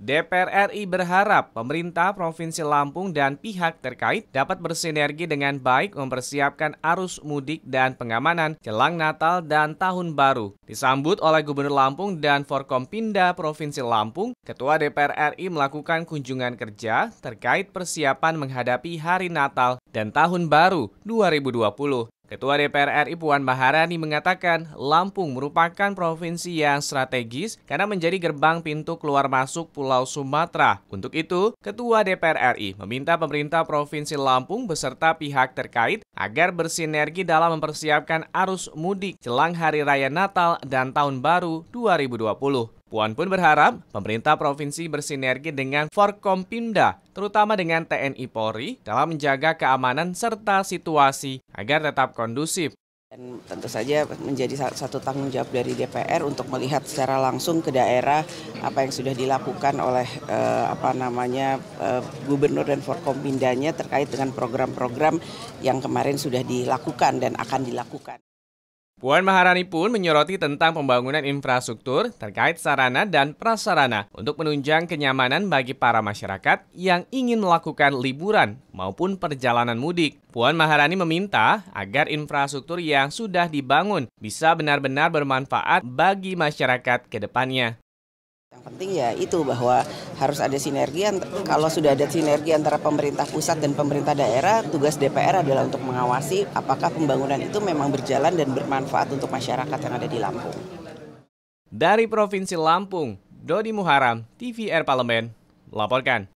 DPR RI berharap pemerintah Provinsi Lampung dan pihak terkait dapat bersinergi dengan baik mempersiapkan arus mudik dan pengamanan jelang Natal dan Tahun Baru. Disambut oleh Gubernur Lampung dan Forkompinda Provinsi Lampung, Ketua DPR RI melakukan kunjungan kerja terkait persiapan menghadapi Hari Natal dan Tahun Baru 2020. Ketua DPR RI Puan Maharani mengatakan Lampung merupakan provinsi yang strategis karena menjadi gerbang pintu keluar masuk Pulau Sumatera. Untuk itu, Ketua DPR RI meminta pemerintah Provinsi Lampung beserta pihak terkait agar bersinergi dalam mempersiapkan arus mudik jelang Hari Raya Natal dan Tahun Baru 2020. Puan pun berharap pemerintah provinsi bersinergi dengan Forkompimda, terutama dengan TNI Polri, dalam menjaga keamanan serta situasi agar tetap kondusif. Dan tentu saja menjadi satu tanggung jawab dari DPR untuk melihat secara langsung ke daerah apa yang sudah dilakukan oleh eh, apa namanya eh, gubernur dan Forkompindanya terkait dengan program-program yang kemarin sudah dilakukan dan akan dilakukan. Puan Maharani pun menyoroti tentang pembangunan infrastruktur terkait sarana dan prasarana untuk menunjang kenyamanan bagi para masyarakat yang ingin melakukan liburan maupun perjalanan mudik. Puan Maharani meminta agar infrastruktur yang sudah dibangun bisa benar-benar bermanfaat bagi masyarakat ke depannya. Yang penting ya itu bahwa harus ada sinergi. Kalau sudah ada sinergi antara pemerintah pusat dan pemerintah daerah, tugas DPR adalah untuk mengawasi apakah pembangunan itu memang berjalan dan bermanfaat untuk masyarakat yang ada di Lampung. Dari Provinsi Lampung, Dodi Muharam, TVR Parlemen, laporkan.